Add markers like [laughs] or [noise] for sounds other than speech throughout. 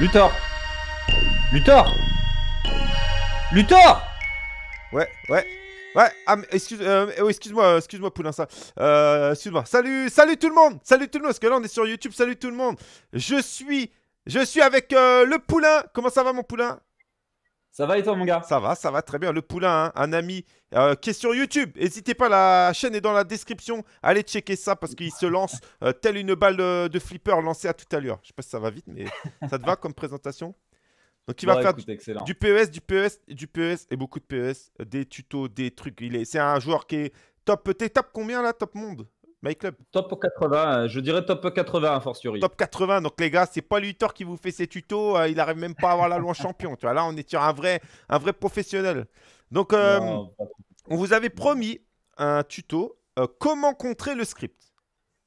Luthor Luthor Luthor Ouais, ouais. Ouais, ah, excuse, euh, oh, excuse-moi, euh, excuse-moi Poulain ça. Euh, excuse-moi. Salut, salut tout le monde. Salut tout le monde, parce que là on est sur YouTube. Salut tout le monde. Je suis, je suis avec euh, le Poulain. Comment ça va mon Poulain ça va et toi, mon gars Ça va, ça va très bien. Le poulain, hein, un ami euh, qui est sur YouTube. N'hésitez pas, la chaîne est dans la description. Allez checker ça parce qu'il se lance euh, telle une balle euh, de flipper lancée à tout à l'heure. Je sais pas si ça va vite, mais ça te va comme présentation donc il va faire du PES, du PES, du PES et beaucoup de PES, des tutos, des trucs. Il est, c'est un joueur qui est top. T'es top combien là, top monde My Club. Top 80, euh, je dirais top 80 fortiori. Top 80, donc les gars, c'est pas Luthor qui vous fait ses tutos, euh, il arrive même pas à avoir la loi champion. Tu vois, là, on est sur un vrai, un vrai professionnel. Donc, euh, on vous avait promis un tuto comment contrer le script.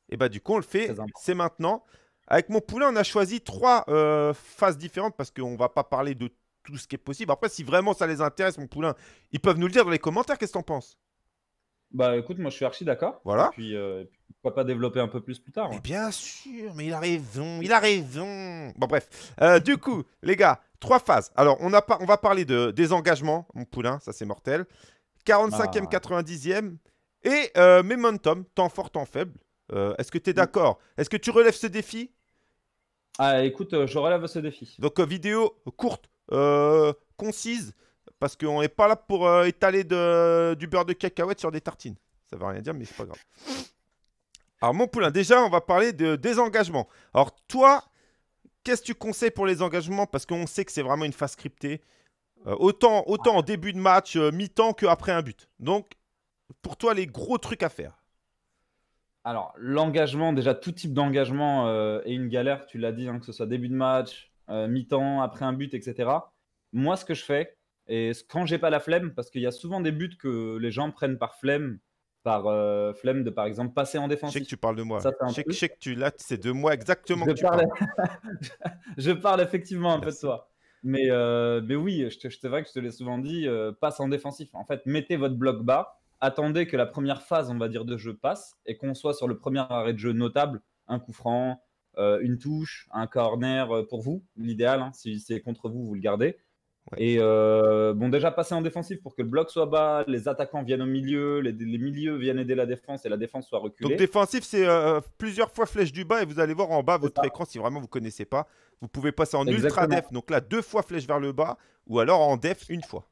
Et bah, du coup, on le fait, c'est maintenant. Avec mon poulain, on a choisi trois phases différentes parce qu'on va pas parler de tout ce qui est possible. Après, si vraiment ça les intéresse, mon poulain, ils peuvent nous le dire dans les commentaires. Qu'est-ce que t'en penses bah écoute, moi je suis archi d'accord. Voilà. Et puis, euh, pourquoi pas développer un peu plus plus tard. Hein. bien sûr, mais il a raison, il a raison. Bon, bref. Euh, du coup, les gars, trois phases. Alors, on, a pas, on va parler de engagements, mon poulain, ça c'est mortel. 45e, 90e. Ah. Et euh, momentum, temps fort, temps faible. Euh, est-ce que tu es mm. d'accord Est-ce que tu relèves ce défi Ah écoute, euh, je relève ce défi. Donc, vidéo courte, concise, parce qu'on n'est pas là pour euh, étaler du beurre de cacahuète sur des tartines. Ça ne veut rien dire, mais c'est pas grave. Alors, mon poulain, déjà, on va parler de désengagement. Alors, toi, qu'est-ce que tu conseilles pour les engagements Parce qu'on sait que c'est vraiment une phase cryptée. Euh, autant, autant en début de match, euh, mi-temps, qu'après un but. Donc, pour toi, les gros trucs à faire alors, l'engagement, déjà, tout type d'engagement est une galère, tu l'as dit, hein, que ce soit début de match, mi-temps, après un but, etc. Moi, ce que je fais, et quand j'ai pas la flemme, parce qu'il y a souvent des buts que les gens prennent par flemme, par euh, flemme de par exemple passer en défense. Je sais que tu parles de moi. je, sais, que tu là, c'est de moi exactement je que tu parle... parles. [laughs] je parle effectivement un peu de toi. Mais, euh, mais oui, je, c'est vrai que je te l'ai souvent dit, euh, passe en défensif. En fait, mettez votre bloc bas, attendez que la première phase, on va dire, de jeu passe et qu'on soit sur le premier arrêt de jeu notable, un coup franc, une touche, un corner pour vous, l'idéal. Hein. si c'est contre vous, vous le gardez. Et euh, bon, déjà passer en défensif pour que le bloc soit bas, les attaquants viennent au milieu, les, milieux viennent aider la défense et la défense soit reculée. Donc défensif, c'est euh, plusieurs fois flèche du bas et vous allez voir en bas votre écran si vraiment vous connaissez pas. Vous pouvez passer en ultra def, donc là deux fois flèche vers le bas ou alors en def une fois.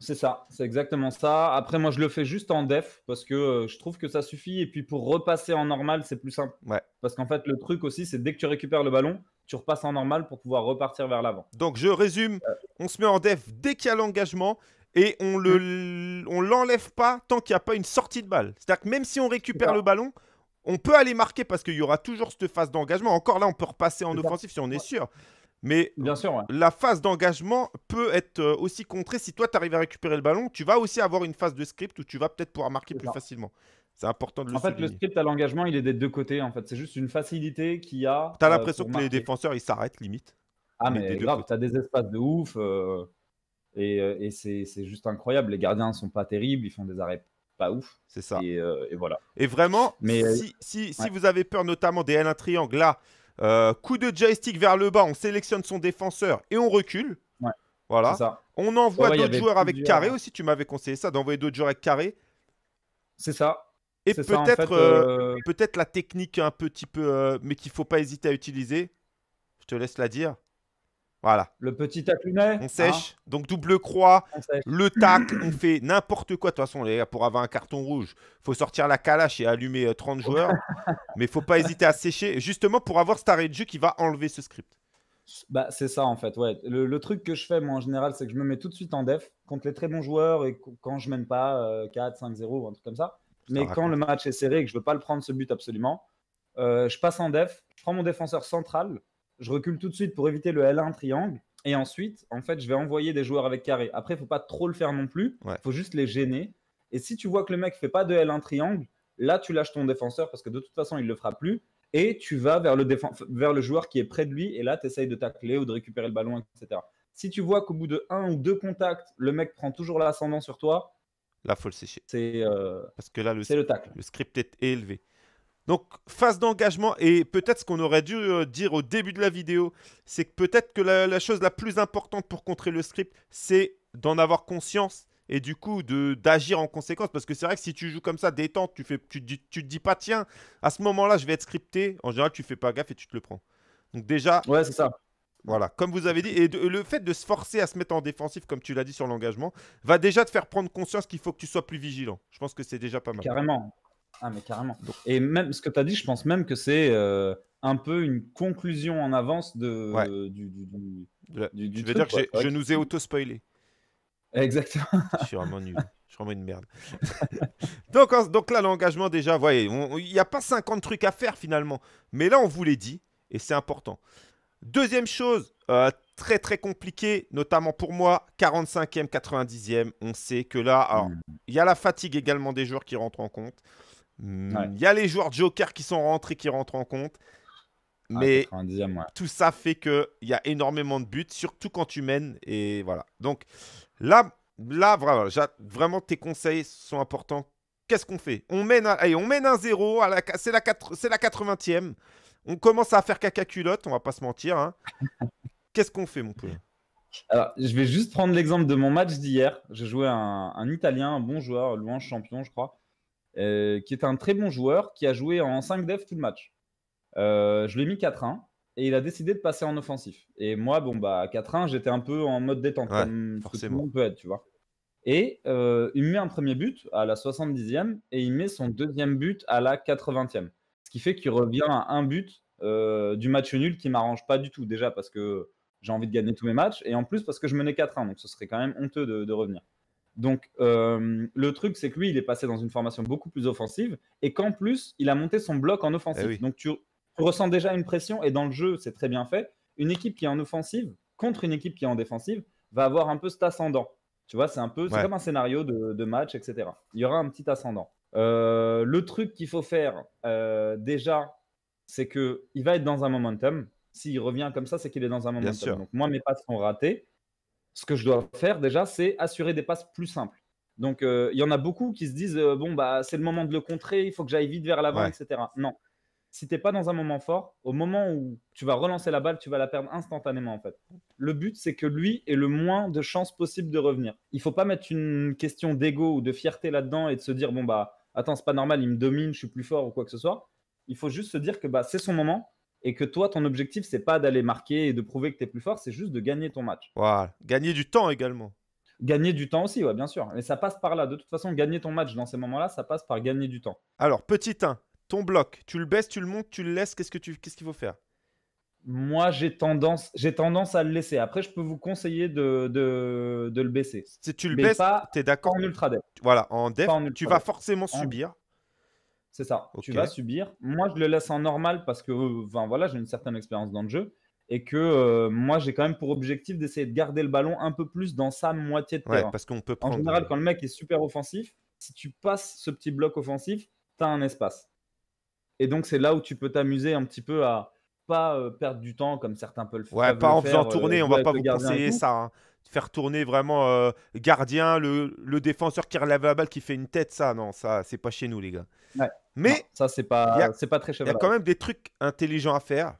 C'est ça, c'est exactement ça. Après, moi, je le fais juste en def parce que euh, je trouve que ça suffit. Et puis, pour repasser en normal, c'est plus simple. Parce qu'en fait, le truc aussi, c'est dès que tu récupères le ballon, tu repasses en normal pour pouvoir repartir vers l'avant. Donc je résume, on se met en def dès qu'il y a l'engagement et on le, mm. l'enlève pas tant qu'il n'y a pas une sortie de balle. C'est-à-dire que même si on récupère le ballon, on peut aller marquer parce qu'il y aura toujours cette phase d'engagement. Encore là, on peut repasser en offensif si on est sûr. Mais Bien sûr, la phase d'engagement peut être euh, aussi contrée. Si toi, tu arrives à récupérer le ballon, tu vas aussi avoir une phase de script où tu vas peut-être pouvoir marquer plus facilement. C'est important de le En fait, le script à l'engagement, il est des deux côtés. En fait, c'est juste une facilité qu'il y a. T'as as euh, l'impression que les défenseurs, ils s'arrêtent limite. Ah mais des grave, t'as des espaces de ouf. Euh, et, euh, c'est juste incroyable. Les gardiens sont pas terribles, ils font des arrêts pas ouf. C'est ça. Et, voilà. Et vraiment, mais si, si, vous avez peur notamment des L1 triangle, là, coup de joystick vers le bas, on sélectionne son défenseur et on recule. Ouais. Voilà. Ça. On envoie d'autres joueurs avec carré aussi. Tu m'avais conseillé ça, d'envoyer d'autres joueurs avec carré. C'est ça. Et peut-être euh, euh, peut-être la technique un petit peu, euh, mais qu'il faut pas hésiter à utiliser. Je te laisse la dire. Voilà. Le petit tac On sèche. Hein. Donc double croix, le tac, on fait n'importe quoi. De toute façon, les pour avoir un carton rouge, faut sortir la calache et allumer 30 joueurs. [laughs] mais faut pas hésiter à sécher, justement pour avoir cet arrêt de jeu qui va enlever ce script. Bah, c'est ça en fait. Ouais. Le, truc que je fais moi en général, c'est que je me mets tout de suite en def contre les très bons joueurs et quand je mène pas 4, 5, 0 ou un truc comme ça mais quand le match est serré et que je veux pas le prendre ce but absolument, euh, je passe en def, je prends mon défenseur central, je recule tout de suite pour éviter le L1 triangle. Et ensuite, en fait, je vais envoyer des joueurs avec carré. Après, il ne faut pas trop le faire non plus. Il faut juste les gêner. Et si tu vois que le mec fait pas de L1 triangle, là, tu lâches ton défenseur parce que de toute façon, il le fera plus. Et tu vas vers le, vers le joueur qui est près de lui. Et là, tu essayes de tacler ou de récupérer le ballon, etc. Si tu vois qu'au bout de un ou deux contacts, le mec prend toujours l'ascendant sur toi, Là, faut le sécher. C'est euh, parce que là, le, le script est élevé. Donc, phase d'engagement, et peut-être ce qu'on aurait dû euh, dire au début de la vidéo, c'est que peut-être que la, chose la plus importante pour contrer le script, c'est d'en avoir conscience et du coup d'agir en conséquence. Parce que c'est vrai que si tu joues comme ça, détente, tu, fais, tu, tu te dis pas, tiens, à ce moment-là, je vais être scripté, en général, tu fais pas gaffe et tu te le prends. Donc, déjà, ouais, c'est ça. Voilà, comme vous avez dit, et le fait de se forcer à se mettre en défensif, comme tu l'as dit sur l'engagement, va déjà te faire prendre conscience qu'il faut que tu sois plus vigilant. Je pense que c'est déjà pas mal. Carrément. Ah, mais carrément. Et même ce que tu as dit, je pense même que c'est euh, un peu une conclusion en avance de, du, Je veux dire que je nous ai auto-spoilé. Exactement. je suis vraiment nul. Je suis vraiment une merde. [laughs] donc, donc là, l'engagement, déjà, voyez, il n'y a pas 50 trucs à faire finalement. Mais là, on vous l'a dit et c'est important. Deuxième chose, euh, très très compliqué, notamment pour moi, 45e, 90e. On sait que là, hmm. il y a la fatigue également des joueurs qui rentrent en compte. Hmm, il y a les joueurs jokers qui sont rentrés, qui rentrent en compte. Ah, Mais tout ça fait qu'il y a énormément de buts, surtout quand tu mènes. Et voilà. Donc là, là vraiment, tes conseils sont importants. Qu'est-ce qu'on fait on mène, on mène un 0, c'est la, la 80e. On commence à faire caca culotte, on va pas se mentir. Hein. [laughs] Qu'est-ce qu'on fait, mon poulet alors, je vais juste prendre l'exemple de mon match d'hier. J'ai joué un, un, Italien, un bon joueur, l'ouange champion, je crois, euh, qui est un très bon joueur, qui a joué en 5 devs tout le match. Euh, je l'ai mis 4-1 et il a décidé de passer en offensif. Et moi, bon, bah, 4-1, j'étais un peu en mode détente, comme forcément. peut être, tu vois. Et euh, il met un premier but à la 70e et il met son deuxième but à la 80e qui fait qu'il revient à un but euh, du match nul qui m'arrange pas du tout. Déjà parce que j'ai envie de gagner tous mes matchs et en plus parce que je menais 4-1, donc ce serait quand même honteux de, revenir. Donc euh, le truc, c'est que lui, il est passé dans une formation beaucoup plus offensive et qu'en plus, il a monté son bloc en offensive. Eh donc tu, ressens déjà une pression et dans le jeu, c'est très bien fait. Une équipe qui est en offensive contre une équipe qui est en défensive va avoir un peu cet ascendant. Tu vois, c'est un peu comme un scénario de match, etc. Il y aura un petit ascendant. Euh, le truc qu'il faut faire euh, déjà, c'est que il va être dans un momentum. S'il revient comme ça, c'est qu'il est dans un momentum. Donc moi, mes passes sont ratées. Ce que je dois faire déjà, c'est assurer des passes plus simples. Donc euh, il y en a beaucoup qui se disent bon bah c'est le moment de le contrer, il faut que j'aille vite vers l'avant, etc. Non, si t'es pas dans un moment fort, au moment où tu vas relancer la balle, tu vas la perdre instantanément en fait. Le but c'est que lui ait le moins de chances possible de revenir. Il faut pas mettre une question d'ego ou de fierté là-dedans et de se dire bon bah attends, c'est pas normal, il me domine, je suis plus fort ou quoi que ce soit. Il faut juste se dire que bah, c'est son moment et que toi, ton objectif, c'est pas d'aller marquer et de prouver que tu es plus fort, c'est juste de gagner ton match. Voilà. Gagner du temps également. Gagner du temps aussi, ouais, bien sûr. Mais ça passe par là. De toute façon, gagner ton match dans ces moments-là, ça passe par gagner du temps. Alors, petit 1, ton bloc, tu le baisses, tu le montes, tu le laisses, qu'est-ce qu'il ce qu'il faut faire moi, j'ai tendance, j'ai tendance à le laisser. Après, je peux vous conseiller de, de, de le baisser. Si tu le baisses, tu es d'accord En ultra Voilà, en dev, tu vas forcément subir. C'est ça, tu vas subir. Moi, je le laisse en normal parce que euh, enfin, voilà, j'ai une certaine expérience dans le jeu et que euh, moi, j'ai quand même pour objectif d'essayer de garder le ballon un peu plus dans sa moitié de terrain. parce qu'on peut En général, quand le mec est super offensif, si tu passes ce petit bloc offensif, tu as un espace. Et donc, c'est là où tu peux t'amuser un petit peu à, pas euh, perdre du temps comme certains peuvent le faire. Ouais, pas en faisant euh, tourner, on va pas vous conseiller ça. Hein. Faire tourner vraiment euh, gardien, le, défenseur qui relève la balle, qui fait une tête, ça, non, ça, c'est pas chez nous, les gars. Ouais. Mais ça, c'est pas, c'est pas très Il y a quand même des trucs intelligents à faire.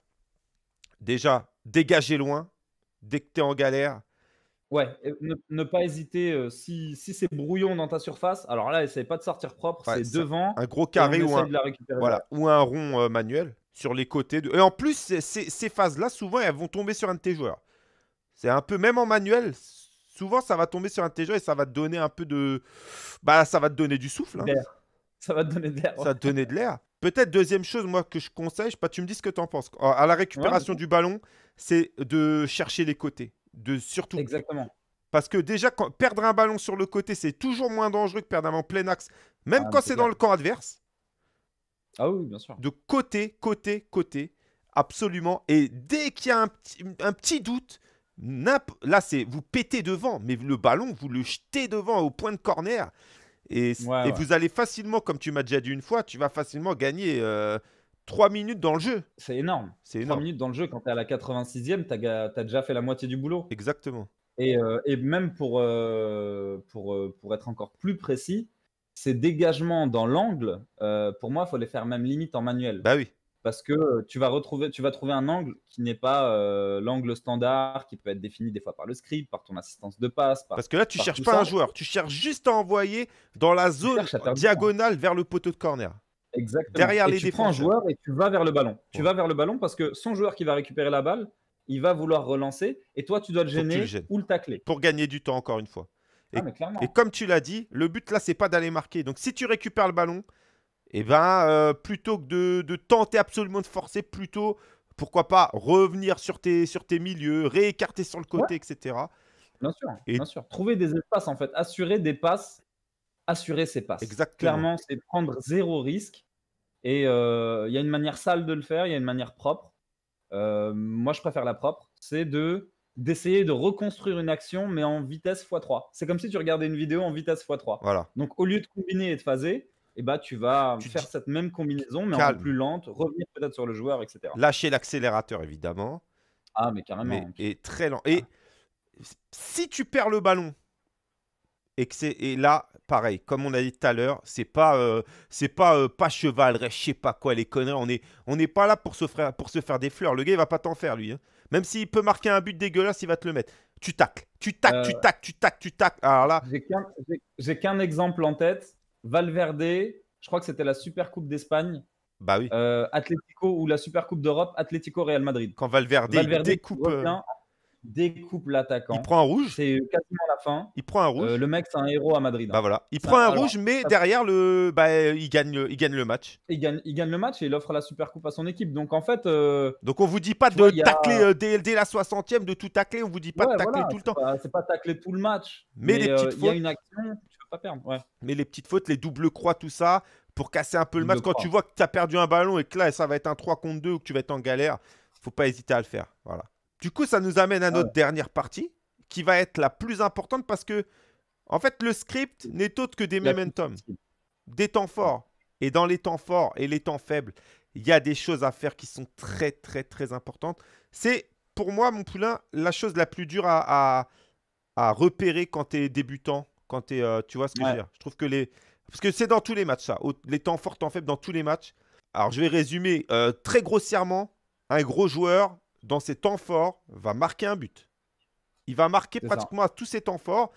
Déjà, dégager loin dès que tu es en galère. Ouais, ne, pas hésiter si, c'est brouillon dans ta surface. Alors là, essaye pas de sortir propre, c'est devant. Un gros carré ou un, voilà, ou un rond manuel sur les côtés. Et en plus, ces, phases-là, souvent, elles vont tomber sur un de tes joueurs. C'est un peu, même en manuel, souvent, ça va tomber sur un de tes joueurs et ça va te donner un peu de. Bah, ça va te donner du souffle. Hein. Ça va te donner de l'air. Ça va te donner de l'air. Peut-être deuxième chose, moi, que je conseille, je pas, tu me dis ce que tu en penses. À la récupération du ballon, c'est de chercher les côtés. De surtout. Exactement. Parce que déjà, quand... perdre un ballon sur le côté, c'est toujours moins dangereux que perdre un ballon plein axe, même ah, quand c'est dans le camp adverse. Ah de côté, côté, côté, absolument. Et dès qu'il y a un, petit doute, là, c'est vous pétez devant, mais le ballon, vous le jetez devant au point de corner. Et, vous allez facilement, comme tu m'as déjà dit une fois, tu vas facilement gagner 3 euh, minutes dans le jeu. C'est énorme. C'est 3 minutes dans le jeu, quand tu es à la 86e, tu as, déjà fait la moitié du boulot. Exactement. Et, euh, même pour, euh, pour être encore plus précis, ces dégagements dans l'angle, euh, pour moi, il faut les faire même limite en manuel. Bah oui. Parce que tu vas, retrouver, tu vas trouver un angle qui n'est pas euh, l'angle standard, qui peut être défini des fois par le script, par ton assistance de passe. Parce que là, tu cherches pas un joueur, tu cherches juste à envoyer dans la zone diagonale vers le poteau de corner. Exactement. Derrière les tu prends un joueur et tu vas vers le ballon. Tu vas vers le ballon parce que son joueur qui va récupérer la balle, il va vouloir relancer et toi tu dois le gêner ou le tacler. Pour gagner du temps encore une fois. Ah, et, comme tu l'as dit, le but là, c'est pas d'aller marquer. Donc si tu récupères le ballon, et eh ben, euh, plutôt que de, tenter absolument de forcer, plutôt, pourquoi pas, revenir sur tes, sur tes milieux, réécarter sur le côté, etc. Bien sûr, et... sûr. Trouver des espaces, en fait. Assurer des passes, assurer ses passes. Exactement. Clairement, c'est prendre zéro risque. Et euh, il y a une manière sale de le faire, il y a une manière propre. Euh, moi, je préfère la propre. C'est de d'essayer de reconstruire une action, mais en vitesse x3. C'est comme si tu regardais une vidéo en vitesse x3. Voilà. Donc, au lieu de combiner et de phaser, eh ben, tu vas faire cette même combinaison, mais en plus lente, revenir peut-être sur le joueur, etc. Lâcher l'accélérateur, évidemment. Ah, mais carrément. Mais, et très lent. Ah. Et si tu perds le ballon, et, que et là, pareil, comme on a dit tout à l'heure, c'est pas, euh, c'est pas, euh, pas cheval, je sais pas quoi, les conneries. On n'est on pas là pour se, faire, pour se faire des fleurs. Le gars, il va pas t'en faire, lui. Hein. Même s'il peut marquer un but dégueulasse, il va te le mettre. Tu tacles, tu tacles, tu euh, tacles, tu tacles, tu tacles. Alors là. J'ai qu'un exemple en tête. Valverde, je crois que c'était la Super Coupe d'Espagne. Bah oui. Euh, Atlético ou la Super Coupe d'Europe, Atlético Real Madrid. Quand Valverde, découpe. Euh, découpe l'attaquant. Il prend un rouge. C'est quasiment la fin. Il prend un rouge. Euh, le mec, c'est un héros à Madrid. Hein. Bah voilà. Il prend un, rouge, mais derrière, le, bah, il, gagne le, il gagne le match. Il gagne, il gagne le match et il offre la coupe à son équipe. Donc en fait. Euh, Donc on vous dit pas de tacler euh, dès, la 60e, de tout tacler. On vous dit pas de tacler tout le temps. C'est pas tacler tout le match. Mais, les petites fautes. Mais les petites fautes, les doubles croix, tout ça. Pour casser un peu le match, quand tu vois que tu as perdu un ballon et que là, ça va être un 3 contre 2 ou que tu vas être en galère, faut pas hésiter à le faire. Voilà. Du coup, ça nous amène à ah notre dernière partie, qui va être la plus importante parce que, en fait, le script n'est autre que des momentum, des temps forts. Et dans les temps forts et les temps faibles, il y a des choses à faire qui sont très, très, très importantes. C'est, pour moi, mon poulain, la chose la plus dure à, à, repérer quand tu es débutant, quand tu es. Euh, tu vois ce que je veux dire Je trouve que les. Parce que c'est dans tous les matchs, ça. Les temps forts, temps faibles, dans tous les matchs. Alors, je vais résumer euh, très grossièrement. Un gros joueur, dans ses temps forts, va marquer un but. Il va marquer pratiquement à tous ses temps forts.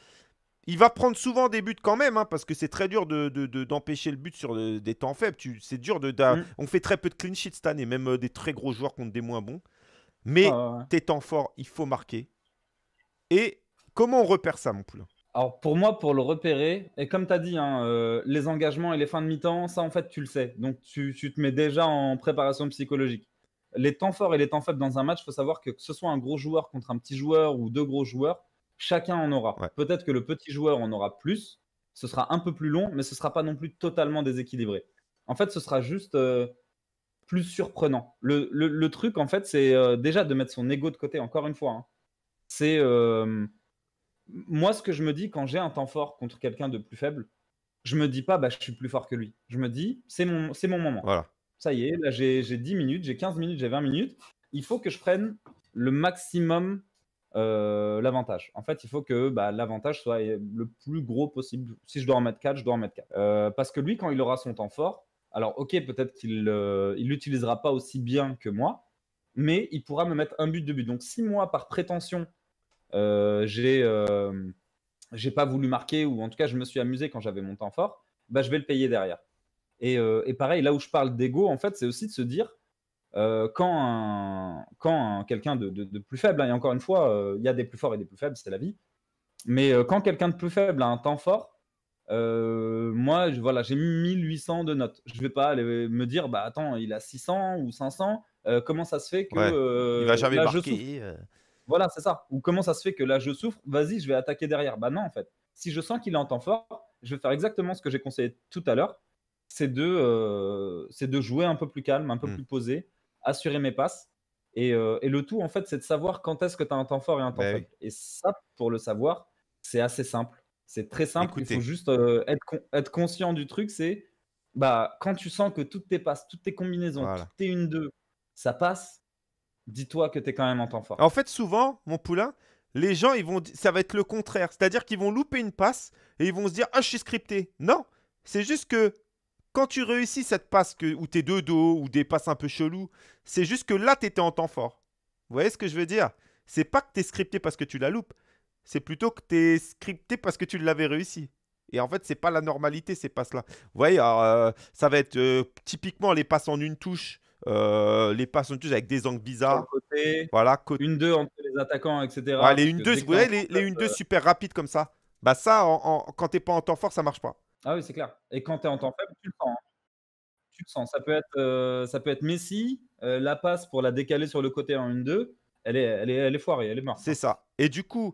Il va prendre souvent des buts quand même, hein, parce que c'est très dur d'empêcher de, le but sur euh, des temps faibles. C'est dur mm. On fait très peu de clean sheets, cette année, même euh, des très gros joueurs contre des moins bons. Mais tes temps forts, il faut marquer. Et comment on repère ça, mon poulain alors pour moi, pour le repérer, et comme tu as dit, hein, euh, les engagements et les fins de mi-temps, ça en fait tu le sais. Donc tu, te mets déjà en préparation psychologique les temps forts et les temps faibles dans un match, faut savoir que, ce soit un gros joueur contre un petit joueur ou deux gros joueurs, chacun en aura. Peut-être que le petit joueur en aura plus, ce sera un peu plus long, mais ce ne sera pas non plus totalement déséquilibré. En fait, ce sera juste euh, plus surprenant. Le, truc, en fait, c'est euh, déjà de mettre son ego de côté, encore une fois. Hein. C'est. Euh, moi, ce que je me dis quand j'ai un temps fort contre quelqu'un de plus faible, je me dis pas, bah, je suis plus fort que lui. Je me dis, c'est mon, mon moment. Voilà ça y est, là j'ai 10 minutes, j'ai 15 minutes, j'ai 20 minutes. Il faut que je prenne le maximum euh, l'avantage. En fait, il faut que bah, l'avantage soit le plus gros possible. Si je dois en mettre 4, je dois en mettre 4. Euh, parce que lui, quand il aura son temps fort, alors ok, peut-être qu'il ne euh, l'utilisera pas aussi bien que moi, mais il pourra me mettre un but de but. Donc si moi, par prétention, j'ai pas voulu marquer, ou en tout cas je me suis amusé quand j'avais mon temps fort, bah, je vais le payer derrière. Euh, et, pareil, là où je parle d'ego, en fait, c'est aussi de se dire euh, quand, quand quelqu'un de, plus faible, hein, et encore une fois, euh, il y a des plus forts et des plus faibles, c'est la vie, mais quand quelqu'un de plus faible a un temps fort, moi, je, voilà, j'ai mis 1800 de notes. Je vais pas aller me dire, bah attends, il a 600 ou 500, comment ça se fait que. il il va jamais marquer. Voilà, c'est ça. Ou comment ça se fait que là, je souffre, vas-y, je vais attaquer derrière. Bah non, en fait. Si je sens qu'il est en temps fort, je vais faire exactement ce que j'ai conseillé tout à l'heure c'est de, euh, de jouer un peu plus calme, un peu hmm. plus posé, assurer mes passes. Euh, et, le tout, en fait, c'est de savoir quand est-ce que tu as un temps fort et un temps bah faible. Et ça, pour le savoir, c'est assez simple. C'est très simple. Il faut juste euh, être, être conscient du truc. C'est bah, quand tu sens que toutes tes passes, toutes tes combinaisons, toutes tes 1-2, ça passe, dis-toi que tu es quand même en temps fort. En fait, souvent, mon poulain, les gens, ils vont, ça va être le contraire. C'est-à-dire qu'ils vont louper une passe et ils vont se dire Ah, je suis scripté. Non, c'est juste que quand tu réussis cette passe que, ou tes deux dos ou des passes un peu chelous, c'est juste que là, tu étais en temps fort. Vous voyez ce que je veux dire C'est pas que t'es scripté parce que tu la loupes, c'est plutôt que t'es scripté parce que tu l'avais réussi. Et en fait, c'est pas la normalité ces passes-là. Vous voyez, euh, ça va être euh, typiquement les passes en une touche, euh, les passes en une touche avec des angles bizarres. voilà, Une deux entre les attaquants, etc. les une deux, vous voyez, les, une deux super rapides comme ça. Bah ça, en, quand t'es pas en temps fort, ça marche pas. Ah oui, c'est clair. Et quand tu es en temps faible, tu le sens. Hein. Tu le sens. Ça peut être, euh, ça peut être Messi, euh, la passe pour la décaler sur le côté en 1-2. Elle est, elle, est, elle est foirée, elle est morte. C'est hein. ça. Et du coup,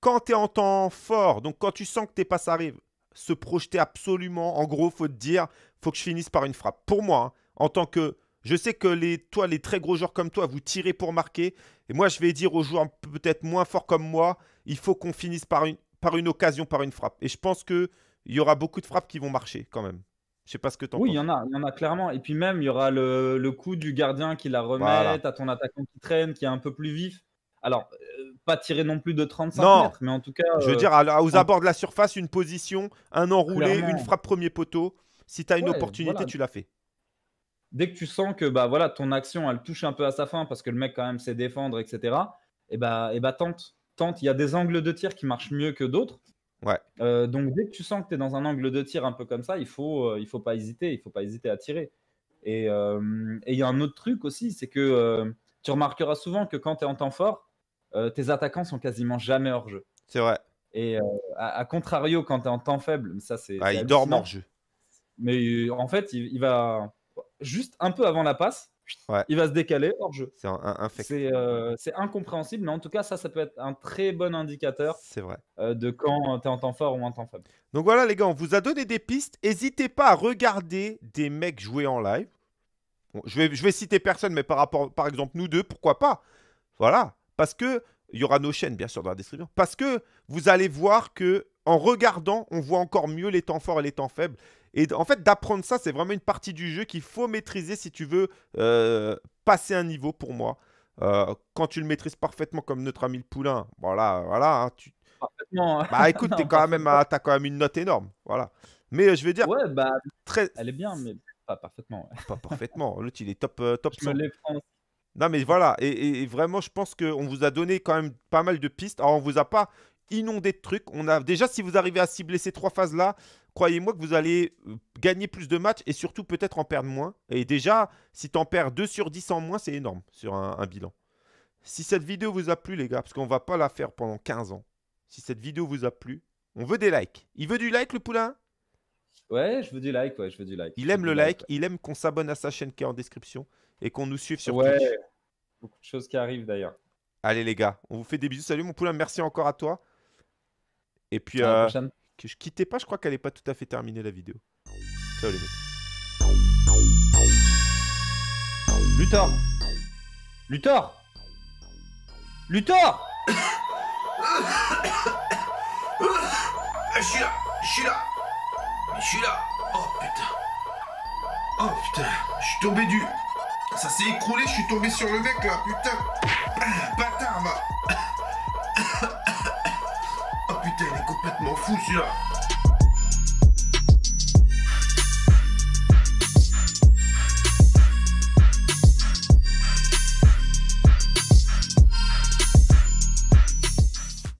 quand tu es en temps fort, donc quand tu sens que tes passes arrivent, se projeter absolument. En gros, faut te dire, faut que je finisse par une frappe. Pour moi, hein, en tant que. Je sais que les, toi, les très gros joueurs comme toi, vous tirez pour marquer. Et moi, je vais dire aux joueurs peut-être moins forts comme moi, il faut qu'on finisse par une, par une occasion, par une frappe. Et je pense que il y aura beaucoup de frappes qui vont marcher quand même. Je sais pas ce que tu en penses. Oui, il y en a, il y en a clairement. Et puis même, il y aura le, coup du gardien qui la remet, à ton attaquant qui traîne, qui est un peu plus vif. Alors, euh, pas tirer non plus de 35 mètres, mais en tout cas. Je veux euh, dire, aux abords de la surface, une position, un enroulé, une frappe premier poteau. Si tu as une opportunité, tu la fais. Dès que tu sens que bah, voilà, ton action, elle touche un peu à sa fin parce que le mec, quand même, sait défendre, etc., et bah, et bah tente. Tente. Il y a des angles de tir qui marchent mieux que d'autres. Euh, donc dès que tu sens que tu es dans un angle de tir un peu comme ça, il faut, euh, il faut pas hésiter, il faut pas hésiter à tirer. Et euh, il y a un autre truc aussi, c'est que tu remarqueras souvent que quand tu es en temps fort, tes attaquants sont quasiment jamais hors jeu. C'est vrai. Et à, contrario, quand tu es en temps faible, ça c'est. Ah, il dort hors jeu. Mais en fait, il, va juste un peu avant la passe, il va se décaler hors jeu. Euh, c'est incompréhensible, mais en tout cas, ça, ça peut être un très bon indicateur vrai. Euh, de quand tu es en temps fort ou en temps faible. Donc voilà, les gars, on vous a donné des pistes. N'hésitez pas à regarder des mecs jouer en live. je, vais, je vais citer personne, mais par rapport, par exemple, nous deux, pourquoi pas Voilà. Parce que, il y aura nos chaînes, bien sûr, dans la description. Parce que vous allez voir que en regardant, on voit encore mieux les temps forts et les temps faibles. Et en fait, d'apprendre ça, c'est vraiment une partie du jeu qu'il faut maîtriser si tu veux euh, passer un niveau pour moi. Euh, quand tu le maîtrises parfaitement comme notre ami le poulain, voilà, voilà. Hein, tu... Parfaitement. Hein. Bah écoute, t'es [laughs] quand même, quand même une note énorme, voilà. Mais euh, je veux dire, ouais, bah, très... elle est bien, mais pas parfaitement. Pas parfaitement. L'autre, il est top, [laughs] top. Non, mais voilà. Et, vraiment, je pense qu'on vous a donné quand même pas mal de pistes. Alors, on vous a pas inondé de trucs. On a déjà, si vous arrivez à cibler ces trois phases là, croyez-moi que vous allez euh, gagner plus de matchs et surtout peut-être en perdre moins. Et déjà, si tu en perds 2 sur 10 en moins, c'est énorme sur un, bilan. Si cette vidéo vous a plu, les gars, parce qu'on va pas la faire pendant 15 ans. Si cette vidéo vous a plu, on veut des likes. Il veut du like, le poulain Ouais, je veux du like, ouais, je veux du like. Il aime le like, il aime qu'on s'abonne à sa chaîne qui est en description et qu'on nous suive sur ouais. Beaucoup de choses qui arrivent d'ailleurs. Allez les gars, on vous fait des bisous. Salut mon poulain, merci encore à toi. Et puis à euh, que je quittais pas. Je crois qu'elle n'est pas tout à fait terminée la vidéo. Ciao les mecs. Luthor Luthor Luthor [coughs] Je suis là Je suis là Je suis là Oh putain Oh putain Je suis tombé du... Ça s'est écroulé, je suis tombé sur le mec là, putain [coughs] Bâtard va putain, il est complètement fou celui-là